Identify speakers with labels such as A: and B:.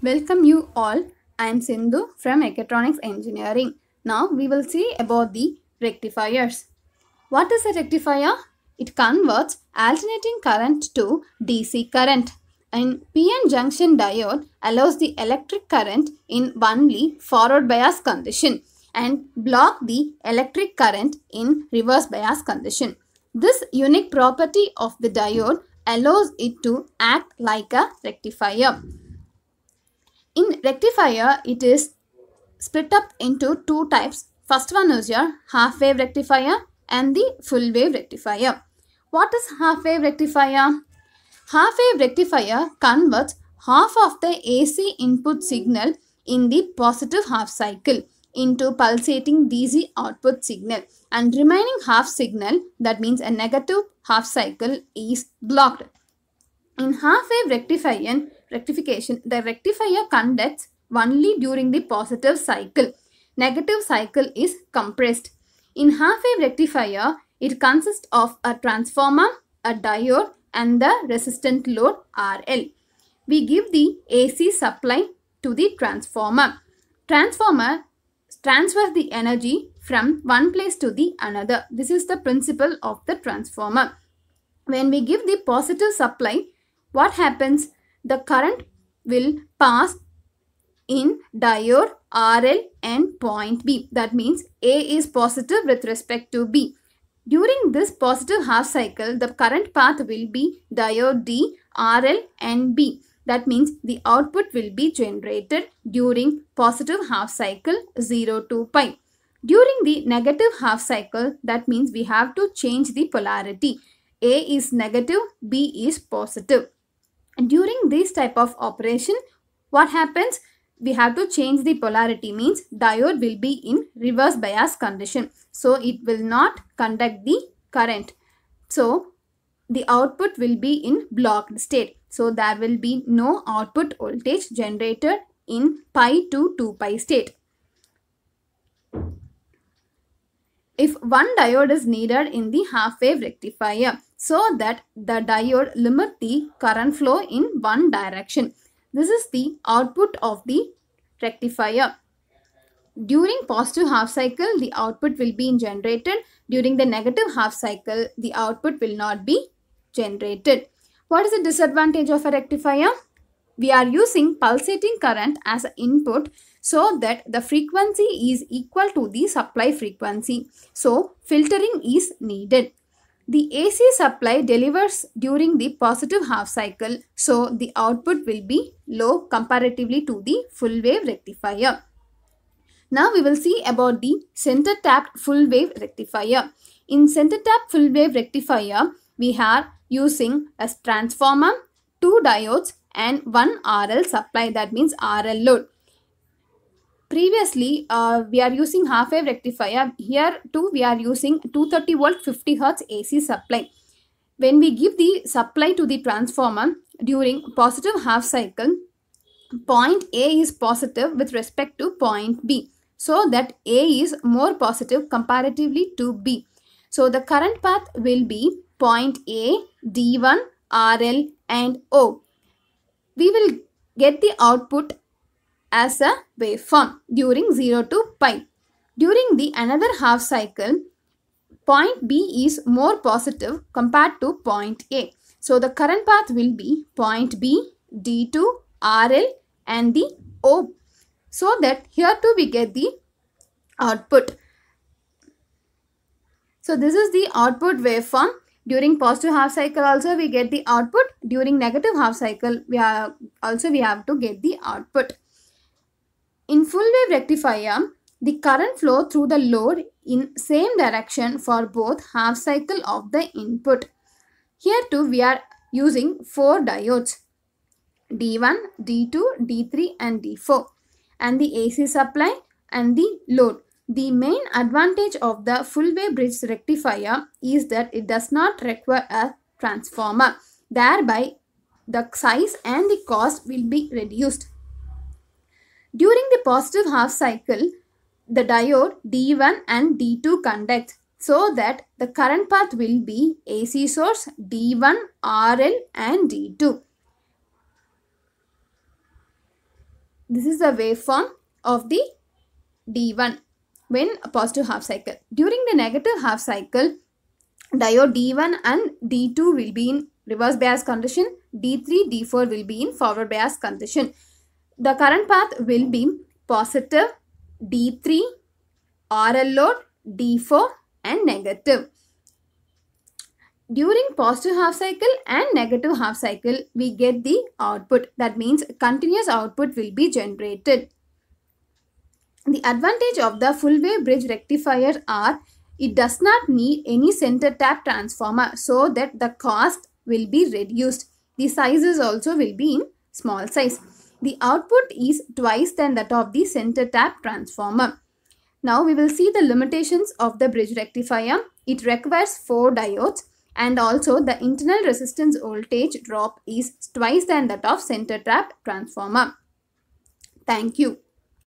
A: Welcome you all. I am Sindhu from Electronics Engineering. Now we will see about the rectifiers. What is a rectifier? It converts alternating current to DC current. An PN junction diode allows the electric current in only forward bias condition and block the electric current in reverse bias condition. This unique property of the diode allows it to act like a rectifier. In rectifier, it is split up into two types. First one is your half wave rectifier and the full wave rectifier. What is half wave rectifier? Half wave rectifier converts half of the AC input signal in the positive half cycle into pulsating DC output signal and remaining half signal that means a negative half cycle is blocked. In half wave rectifier, rectification, the rectifier conducts only during the positive cycle. Negative cycle is compressed. In half-wave rectifier, it consists of a transformer, a diode and the resistant load RL. We give the AC supply to the transformer. Transformer transfers the energy from one place to the another. This is the principle of the transformer. When we give the positive supply, what happens? the current will pass in diode RL and point B. That means A is positive with respect to B. During this positive half cycle, the current path will be diode D, RL and B. That means the output will be generated during positive half cycle 0 to pi. During the negative half cycle, that means we have to change the polarity. A is negative, B is positive. And during this type of operation, what happens? We have to change the polarity means diode will be in reverse bias condition. So it will not conduct the current. So the output will be in blocked state. So there will be no output voltage generated in pi to 2 pi state. If one diode is needed in the half wave rectifier, so that the diode limit the current flow in one direction. This is the output of the rectifier. During positive half cycle, the output will be generated. During the negative half cycle, the output will not be generated. What is the disadvantage of a rectifier? We are using pulsating current as an input so that the frequency is equal to the supply frequency. So filtering is needed. The AC supply delivers during the positive half cycle, so the output will be low comparatively to the full wave rectifier. Now we will see about the center tapped full wave rectifier. In center tapped full wave rectifier, we are using a transformer, two diodes and one RL supply that means RL load. Previously, uh, we are using half wave rectifier. Here too, we are using 230 volt 50 hertz AC supply. When we give the supply to the transformer during positive half cycle, point A is positive with respect to point B. So that A is more positive comparatively to B. So the current path will be point A, D1, RL and O. We will get the output as a waveform during 0 to pi. During the another half cycle, point B is more positive compared to point A. So the current path will be point B, D2, RL and the O. So that here too we get the output. So this is the output waveform. During positive half cycle also we get the output. During negative half cycle we are also we have to get the output. In full wave rectifier, the current flow through the load in same direction for both half cycle of the input. Here too we are using 4 diodes D1, D2, D3 and D4 and the AC supply and the load. The main advantage of the full wave bridge rectifier is that it does not require a transformer. Thereby the size and the cost will be reduced. During the positive half cycle, the diode D1 and D2 conduct so that the current path will be AC source D1, RL and D2. This is the waveform of the D1 when a positive half cycle. During the negative half cycle, diode D1 and D2 will be in reverse bias condition, D3, D4 will be in forward bias condition the current path will be positive, D3,
B: R L load,
A: D4 and negative. During positive half cycle and negative half cycle, we get the output. That means continuous output will be generated. The advantage of the full wave bridge rectifier are it does not need any center tap transformer so that the cost will be reduced. The sizes also will be in small size the output is twice than that of the center tap transformer. Now we will see the limitations of the bridge rectifier. It requires 4 diodes and also the internal resistance voltage drop is twice than that of center tap transformer. Thank you.